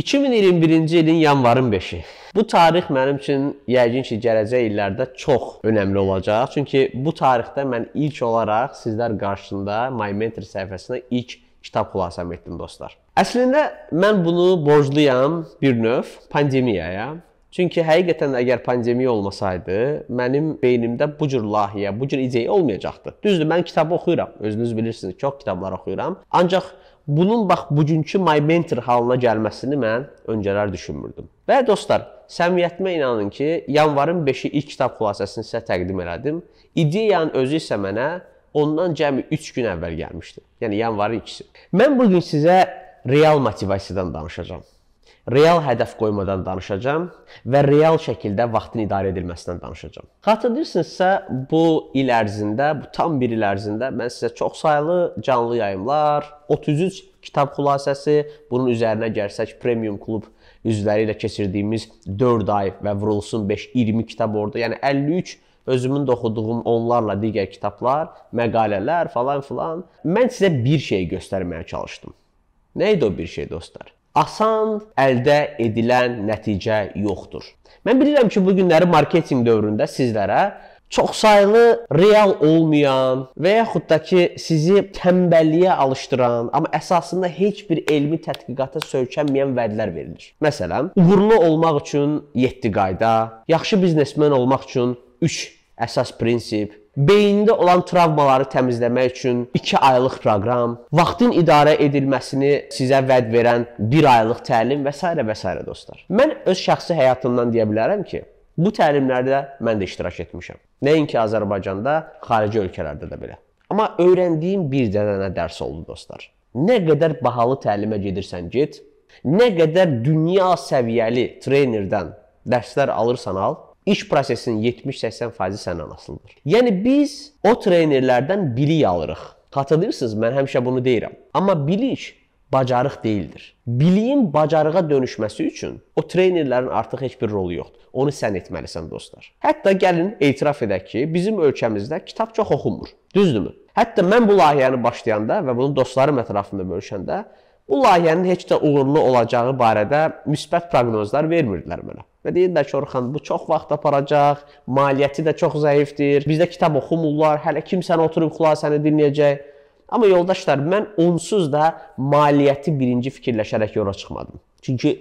2021-ci ilin yanvarın 5-i. Bu tarix mənim üçün yəqin ki, gələcək illərdə çox önəmli olacaq. Çünki bu tarixdə mən ilk olaraq sizlər qarşısında My Mentor səhifəsinə ilk kitab xülasəm etdim dostlar. Əslində mən bunu borcluyam bir növ pandemiyaya. Çünki həqiqətən əgər pandemiya olmasaydı, mənim beynimdə bu cür layihə, bu cür ideya olmayacaqdı. Düzdür, mən kitabı oxuyuram. Özünüz bilirsiniz, çox kitablar oxuyuram. Ancaq bunun bax bugünkü my mentor halına gəlməsini mən öncələr düşünmürdüm. Və dostlar, səmimiyyətimə inanın ki, yanvarın 5-i ilk kitab xülasəsini sizə təqdim elədim. İdeyanın özü isə mənə ondan cəmi 3 gün əvvəl gəlmişdi. Yəni yanvarın 2-si. Mən bu gün sizə real motivasiyadan danışacağam real hədəf qoymadan danışacağam və real şəkildə vaxtın idarə edilməsindən danışacağam. Xatırlayırsınızsa, bu il ərzində, bu tam bir il ərzində mən sizə çoxsaylı canlı yayımlar, 33 kitab xülasəsi, bunun üzərinə gəlsək Premium klub üzvləri ilə keçirdiyimiz 4 ay və vurulsun 5 20 kitab orada, yəni 53 özümün də oxuduğum onlarla digər kitablar, məqalələr falan filan. Mən sizə bir şey göstərməyə çalışdım. Nə idi o bir şey dostlar? asan əldə edilən nəticə yoxdur. Mən bilirəm ki, bu günləri marketinq dövründə sizlərə çoxsaylı real olmayan və yaxud da ki, sizi tənbəlliyə alışdıran, amma əsasında heç bir elmi tədqiqata söykənməyən vədlər verilir. Məsələn, uğurlu olmaq üçün 7 qayda, yaxşı biznesmen olmaq üçün 3 əsas prinsip, beyində olan travmaları təmizləmək üçün 2 aylıq proqram, vaxtın idarə edilməsini sizə vəd verən 1 aylıq təlim və s. və s. dostlar. Mən öz şəxsi həyatımdan deyə bilərəm ki, bu təlimlərdə mən də iştirak etmişəm. Nəinki Azərbaycanda, xarici ölkələrdə də belə. Amma öyrəndiyim bir dənə dərs oldu dostlar. Nə qədər bahalı təlimə gedirsən get, nə qədər dünya səviyyəli trenerdən dərslər alırsan al, iş prosesinin 70-80 faizi səndən asılıdır. Yəni biz o trenerlərdən bilik alırıq. Katılırsınız, mən həmişə bunu deyirəm. Amma bilik bacarıq deyildir. Biliyin bacarığa dönüşməsi üçün o trenerlərin artıq heç bir rolu yoxdur. Onu sən etməlisən dostlar. Hətta gəlin etiraf edək ki, bizim ölkəmizdə kitab çox oxunmur. Düzdürmü? Hətta mən bu layihəni başlayanda və bunu dostlarım ətrafında bölüşəndə Bu layihənin heç də uğurlu olacağı barədə müsbət proqnozlar vermirdilər mənə. Və deyirlər ki, Orxan bu çox vaxt aparacaq, maliyyəti də çox zəifdir. Bizdə kitab oxumurlar, hələ kimsən oturub xülasəni dinləyəcək. Amma yoldaşlar, mən onsuz da maliyyəti birinci fikirləşərək yola çıxmadım. Çünki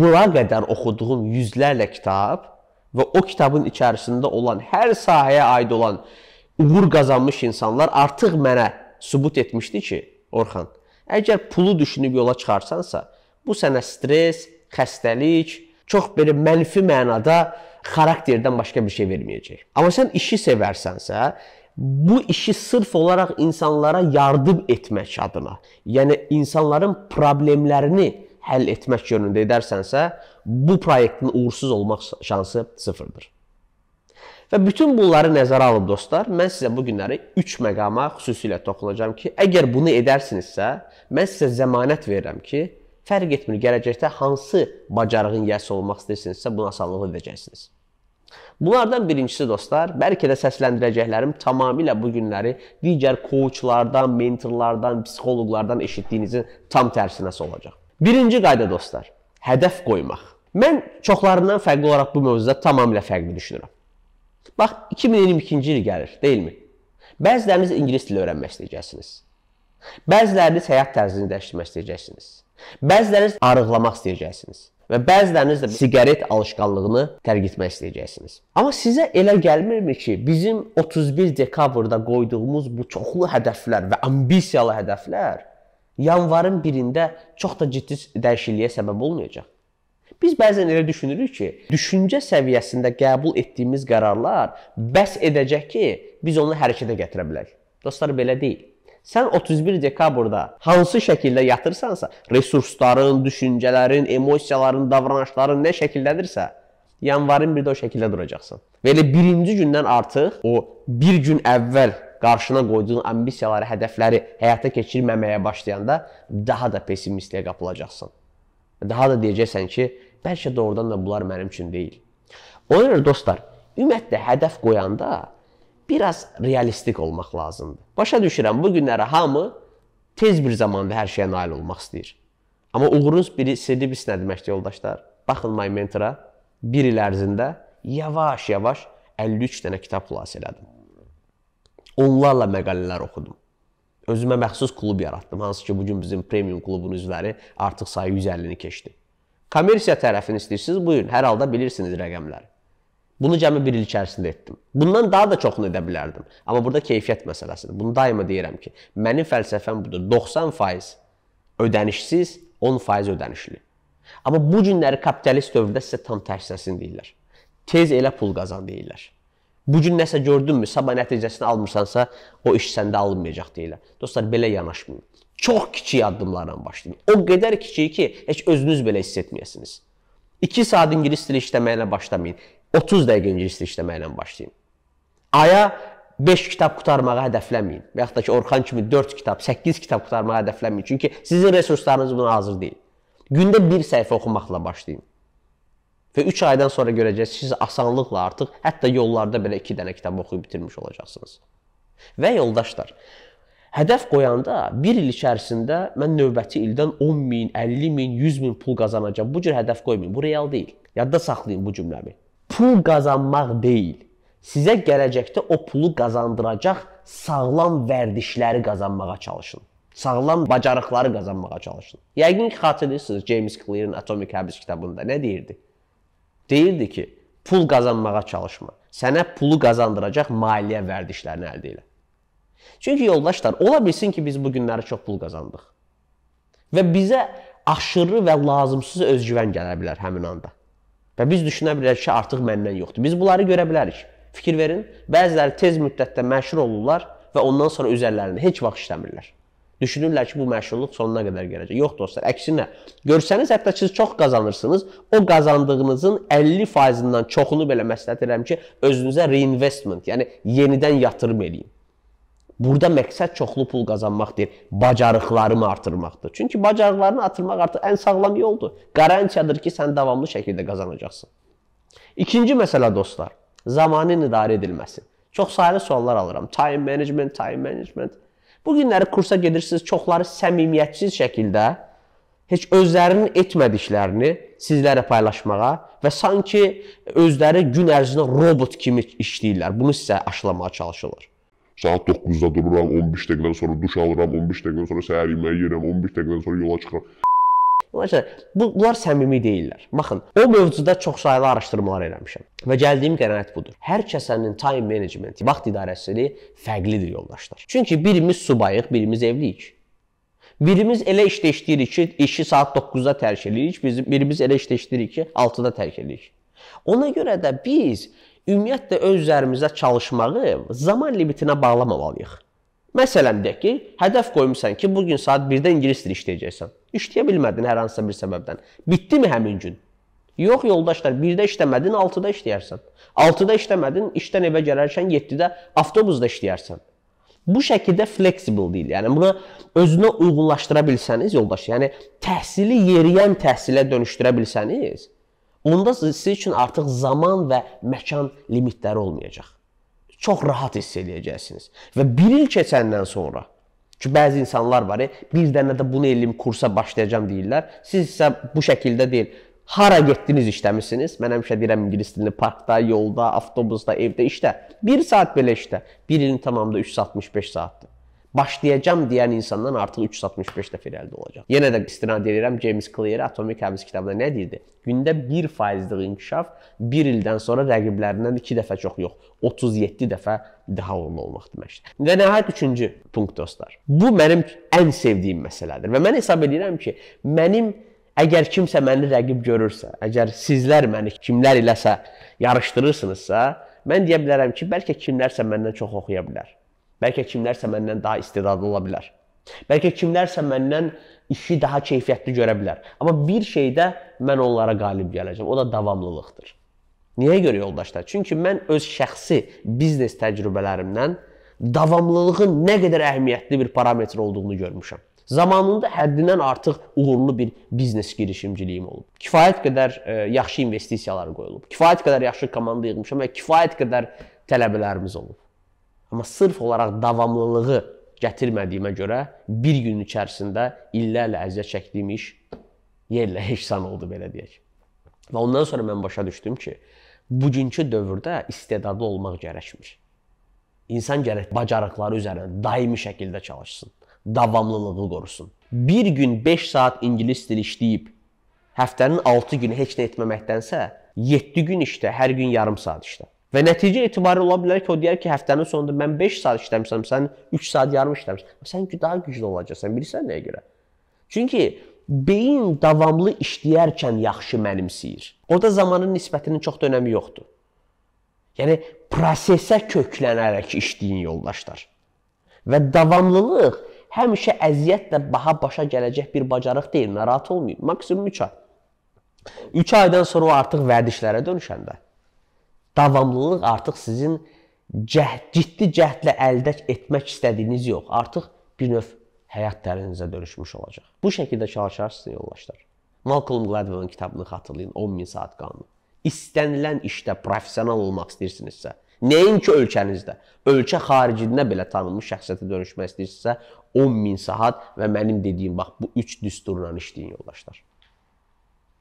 bura qədər oxuduğum yüzlərlə kitab və o kitabın içərisində olan hər sahəyə aid olan uğur qazanmış insanlar artıq mənə sübut etmişdi ki, Orxan, Əgər pulu düşünüb yola çıxarsansa, bu sənə stress, xəstəlik, çox belə mənfi mənada xarakterdən başqa bir şey verməyəcək. Amma sən işi sevərsənsə, bu işi sırf olaraq insanlara yardım etmək adına, yəni insanların problemlərini həll etmək yönündə edərsənsə, bu proyektin uğursuz olmaq şansı sıfırdır. Və bütün bunları nəzərə alıb dostlar, mən sizə bu günləri 3 məqama xüsusilə toxunacağam ki, əgər bunu edərsinizsə, mən sizə zəmanət verirəm ki, fərq etmir gələcəkdə hansı bacarığın yiyəsi olmaq istəyirsinizsə, buna asanlıq edəcəksiniz. Bunlardan birincisi dostlar, bəlkə də səsləndirəcəklərim tamamilə bu günləri digər koçlardan, mentorlardan, psixoloqlardan eşitdiyinizin tam tərsinəsi olacaq. Birinci qayda dostlar, hədəf qoymaq. Mən çoxlarından fərqli olaraq bu mövzuda tamamilə fərqli düşünürəm. Bax 2022-ci il gəlir, deyilmi? Bəziləriniz ingilis dili öyrənmək istəyəcəksiniz. Bəziləriniz həyat tərzini dəyişdirmək istəyəcəksiniz. Bəziləriniz arıqlamaq istəyəcəksiniz və bəziləriniz də siqaret alışqanlığını tərk etmək istəyəcəksiniz. Amma sizə elə gəlmirmi ki, bizim 31 dekabrda qoyduğumuz bu çoxlu hədəflər və ambisiyalı hədəflər yanvarın 1-də çox da ciddi dəyişikliyə səbəb olmayacaq? Biz bəzən elə düşünürük ki, düşüncə səviyyəsində qəbul etdiyimiz qərarlar bəs edəcək ki, biz onu hərəkətə gətirə bilək. Dostlar belə deyil. Sən 31 dekabrda hansı şəkildə yatırsansa, resursların, düşüncələrin, emosiyaların, davranışların nə şəkildədirsə, yanvarın 1-də o şəkildə duracaqsan. Və elə birinci gündən artıq o 1 gün əvvəl qarşına qoyduğun ambisiyaları, hədəfləri həyata keçirməməyə başlayanda daha da pessimistliyə qapılacaqsan. Daha da deyəcəksən ki, bəlkə doğrudan da bunlar mənim üçün deyil. Ona görə dostlar, ümumiyyətlə hədəf qoyanda biraz realistik olmaq lazımdır. Başa düşürəm, bu günlərə hamı tez bir zamanda hər şeyə nail olmaq istəyir. Amma uğurunuz biri sirri biz nə deməkdir yoldaşlar? Baxın my mentora 1 il ərzində yavaş-yavaş 53 dənə kitab xülasə elədim. Onlarla məqalələr oxudum özümə məxsus klub yaratdım, hansı ki bu gün bizim premium klubun üzvləri artıq sayı 150-ni keçdi. Kommersiya tərəfini istəyirsiniz, buyurun. Hər halda bilirsiniz rəqəmləri. Bunu cəmi 1 il içərisində etdim. Bundan daha da çoxunu edə bilərdim. Amma burada keyfiyyət məsələsidir. Bunu daima deyirəm ki, mənim fəlsəfəm budur. 90% ödənişsiz, 10% ödənişli. Amma bu günləri kapitalist dövrdə sizə tam tərsəsini deyirlər. Tez elə pul qazan deyirlər. Bu gün nəsə gördünmü, sabah nəticəsini almırsansa, o iş səndə alınmayacaq deyirlər. Dostlar, belə yanaşmayın. Çox kiçik addımlarla başlayın. O qədər kiçik ki, heç özünüz belə hiss etməyəsiniz. 2 saat ingilis dili işləməklə başlamayın. 30 dəqiqə ingilis dili işləməklə başlayın. Aya 5 kitab qutarmağı hədəfləməyin. Və yaxud da ki, Orxan kimi 4 kitab, 8 kitab qutarmağı hədəfləməyin. Çünki sizin resurslarınız buna hazır deyil. Gündə bir səhifə oxumaqla başlayın. Və 3 aydan sonra görəcəksiniz, siz asanlıqla artıq hətta yollarda belə 2 dənə kitab oxuyub bitirmiş olacaqsınız. Və yoldaşlar, hədəf qoyanda 1 il içərisində mən növbəti ildən 10 min, 50 min, 100 min pul qazanacağam. Bu cür hədəf qoymayın. Bu real deyil. Yadda saxlayın bu cümləni. Pul qazanmaq deyil. Sizə gələcəkdə o pulu qazandıracaq sağlam vərdişləri qazanmağa çalışın sağlam bacarıqları qazanmağa çalışın. Yəqin ki, xatırlayırsınız James Clear-in Atomic Habits kitabında nə deyirdi? Deyirdi ki, pul qazanmağa çalışma. Sənə pulu qazandıracaq maliyyə vərdişlərini əldə elə. Çünki yoldaşlar, ola bilsin ki, biz bu günləri çox pul qazandıq. Və bizə aşırı və lazımsız özgüvən gələ bilər həmin anda. Və biz düşünə bilərik ki, artıq məndən yoxdur. Biz bunları görə bilərik. Fikir verin, bəziləri tez müddətdə məşhur olurlar və ondan sonra üzərlərində heç vaxt işləmirlər. Düşünürlər ki, bu məşğulluq sonuna qədər gələcək. Yox dostlar, əksinə. Görsəniz, hətta siz çox qazanırsınız. O qazandığınızın 50%-dən çoxunu belə məsləhət edirəm ki, özünüzə reinvestment, yəni yenidən yatırım eləyin. Burada məqsəd çoxlu pul qazanmaq deyil, bacarıqlarımı artırmaqdır. Çünki bacarıqlarını artırmaq artıq ən sağlam yoldur. Qarantiyadır ki, sən davamlı şəkildə qazanacaqsan. İkinci məsələ dostlar, zamanın idarə edilməsi. Çox saylı suallar alıram. Time management, time management Bu günləri kursa gedirsiniz, çoxları səmimiyyətsiz şəkildə heç özlərinin etmədiklərini sizlərə paylaşmağa və sanki özləri gün ərzində robot kimi işləyirlər. Bunu sizə aşılamağa çalışırlar. Saat 9-da dururam, 15 dəqiqədən sonra duş alıram, 15 dəqiqədən sonra səhər yeməyi yeyirəm, 15 dəqiqədən sonra yola çıxıram. Ona görə bu bunlar səmimi deyillər. Baxın, o mövzuda çoxsaylı araşdırmalar eləmişəm və gəldiyim qənaət budur. Hər kəsənin time managementi, vaxt idarəçiliyi fərqlidir yoldaşlar. Çünki birimiz subayıq, birimiz evliyik. Birimiz elə işdə işləyirik ki, işi saat 9-da tərk eləyirik, biz birimiz elə işdə işləyirik ki, 6-da tərk eləyirik. Ona görə də biz ümumiyyətlə öz üzərimizə çalışmağı zaman limitinə bağlamamalıyıq. Məsələn deyək ki, hədəf qoymusan ki, bu gün saat 1-də ingilis dili işləyəcəksən. İşləyə bilmədin hər hansısa bir səbəbdən. Bitdimi həmin gün? Yox yoldaşlar, 1-də işləmədin, 6-da işləyərsən. 6-da işləmədin, işdən evə gələrkən 7-də avtobusda işləyərsən. Bu şəkildə flexible deyil. Yəni bunu özünə uyğunlaşdıra bilsəniz yoldaş, yəni təhsili yeriyən təhsilə dönüşdürə bilsəniz, onda siz üçün artıq zaman və məkan limitləri olmayacaq. Çox rahat hiss eləyəcəksiniz və 1 il keçəndən sonra Çünki bəzi insanlar var, bir dənə də bunu eləyim, kursa başlayacam deyirlər. Siz isə bu şəkildə deyil. Hara getdiniz işləmisiniz? Mən həmişə deyirəm ingilis dilini parkda, yolda, avtobusda, evdə işlə. 1 saat belə işlə. 1 ilin tamamında 365 saatdır başlayacağım deyən insandan artıq 365 dəfə irəlidə olacaq. Yenə də istinad edirəm James Clear Atomic Habits kitabında nə deyirdi? Gündə 1%lik inkişaf 1 ildən sonra rəqiblərindən 2 dəfə çox yox, 37 dəfə daha uğurlu olmaq deməkdir. Və nəhayət üçüncü punkt dostlar. Bu mənim ən sevdiyim məsələdir və mən hesab edirəm ki, mənim Əgər kimsə məni rəqib görürsə, əgər sizlər məni kimlər iləsə yarışdırırsınızsa, mən deyə bilərəm ki, bəlkə kimlərsə məndən çox oxuya bilər. Bəlkə kimlərsə məndən daha istedadlı ola bilər. Bəlkə kimlərsə məndən işi daha keyfiyyətli görə bilər. Amma bir şeydə mən onlara qalib gələcəm. O da davamlılıqdır. Niyə görə yoldaşlar? Çünki mən öz şəxsi biznes təcrübələrimdən davamlılığın nə qədər əhəmiyyətli bir parametr olduğunu görmüşəm. Zamanında həddindən artıq uğurlu bir biznes girişimciliyim olub. Kifayət qədər e, yaxşı investisiyalar qoyulub. Kifayət qədər yaxşı komanda yığmışam və kifayət qədər tələbələrimiz olub. Amma sırf olaraq davamlılığı gətirmədiyimə görə bir gün içərisində illərlə əziyyət çəkdiyim iş yerlə heçsan oldu belə deyək. Və ondan sonra mən başa düşdüm ki, bugünkü dövrdə istedadlı olmaq gərəkmir. İnsan gərək bacarıqları üzərində daimi şəkildə çalışsın, davamlılığı qorusun. Bir gün 5 saat ingilis dili işləyib həftənin 6 günü heç nə etməməkdənsə, 7 gün işlə, hər gün yarım saat işlə. Və nəticə etibarı ola bilər ki, o deyər ki, həftənin sonunda mən 5 saat işləmişəm, sən 3 saat yarım işləmisən. Sən daha güclü olacaqsan, bilirsən nəyə görə? Çünki beyin davamlı işləyərkən yaxşı mənimsəyir. Orda zamanın nisbətinin çox da önəmi yoxdur. Yəni prosesə köklənərək işləyin yoldaşlar. Və davamlılıq həmişə əziyyətlə baha başa gələcək bir bacarıq deyil, narahat olmayın. Maksimum 3 ay. 3 aydan sonra o artıq vərdişlərə dönüşəndə davamlılıq artıq sizin cəhd, ciddi cəhdlə əldə etmək istədiyiniz yox, artıq bir növ həyat tərzinizə dönüşmüş olacaq. Bu şəkildə çalışarsınız yoldaşlar. Malcolm Gladwell'ın kitabını xatırlayın, 10000 saat qanunu. İstənilən işdə professional olmaq istəyirsinizsə, nəinki ölkənizdə, ölkə xaricində belə tanınmış şəxsiyyətə dönüşmək istəyirsinizsə, 10000 saat və mənim dediyim bax bu 3 düsturla işləyin yoldaşlar.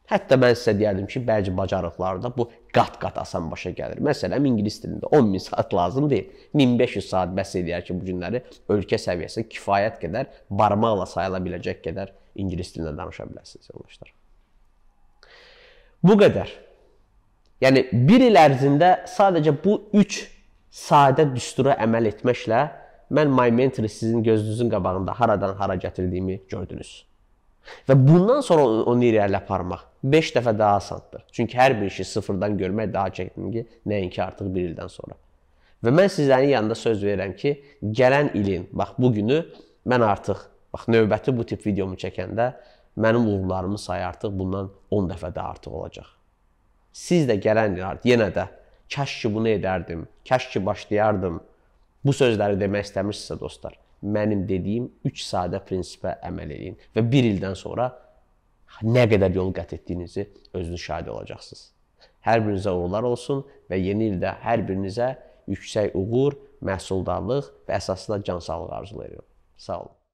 Hətta mən sizə deyərdim ki, bəzi bacarıqlarda bu qat-qat asan başa gəlir. Məsələn, ingilis dilində 10 min saat lazım deyil. 1500 saat bəs eləyər ki, bu günləri ölkə səviyyəsi kifayət qədər barmaqla sayıla biləcək qədər ingilis dilində danışa biləsiniz yoldaşlar. Bu qədər. Yəni 1 il ərzində sadəcə bu 3 sadə düstura əməl etməklə mən MyMentor sizin gözünüzün qabağında haradan hara gətirdiyimi gördünüz. Və bundan sonra onu irəli aparmaq 5 dəfə daha asandır. Çünki hər bir işi sıfırdan görmək daha çətindir, nəinki artıq 1 ildən sonra. Və mən sizlərin yanında söz verirəm ki, gələn ilin, bax bu günü mən artıq bax növbəti bu tip videomu çəkəndə mənim uğurlarımın sayı artıq bundan 10 dəfə daha artıq olacaq. Siz də gələn il artıq yenə də kaş ki bunu edərdim, kaş ki başlayardım. Bu sözləri demək istəmirsinizsə dostlar, mənim dediyim 3 sadə prinsipə əməl eləyin və 1 ildən sonra nə qədər yol qət etdiyinizi özünüz şahid olacaqsınız. Hər birinizə uğurlar olsun və yeni ildə hər birinizə yüksək uğur, məhsuldarlıq və əsasında can sağlığı arzulayıram. Sağ olun.